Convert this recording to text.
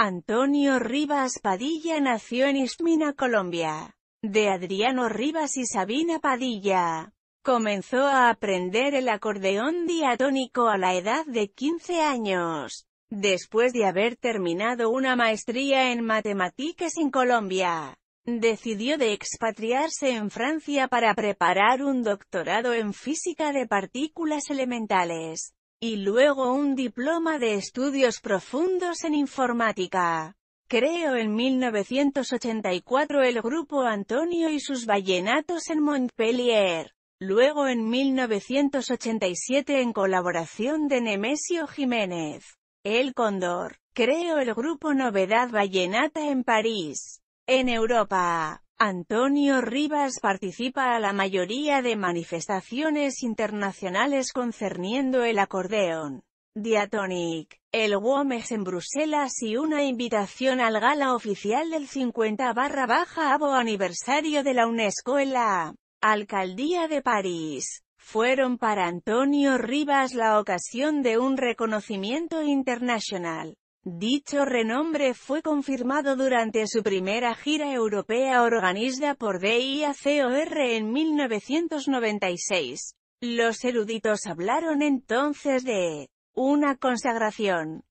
Antonio Rivas Padilla nació en Istmina, Colombia. De Adriano Rivas y Sabina Padilla. Comenzó a aprender el acordeón diatónico a la edad de 15 años, después de haber terminado una maestría en matemáticas en Colombia. Decidió de expatriarse en Francia para preparar un doctorado en física de partículas elementales y luego un diploma de estudios profundos en informática. Creo en 1984 el grupo Antonio y sus vallenatos en Montpellier. Luego en 1987 en colaboración de Nemesio Jiménez. El Cóndor. Creo el grupo Novedad Vallenata en París. En Europa. Antonio Rivas participa a la mayoría de manifestaciones internacionales concerniendo el acordeón. Diatonic, el Gómez en Bruselas y una invitación al gala oficial del 50 barra baja abo aniversario de la UNESCO en la Alcaldía de París, fueron para Antonio Rivas la ocasión de un reconocimiento internacional. Dicho renombre fue confirmado durante su primera gira europea organizada por DIACOR en 1996. Los eruditos hablaron entonces de una consagración.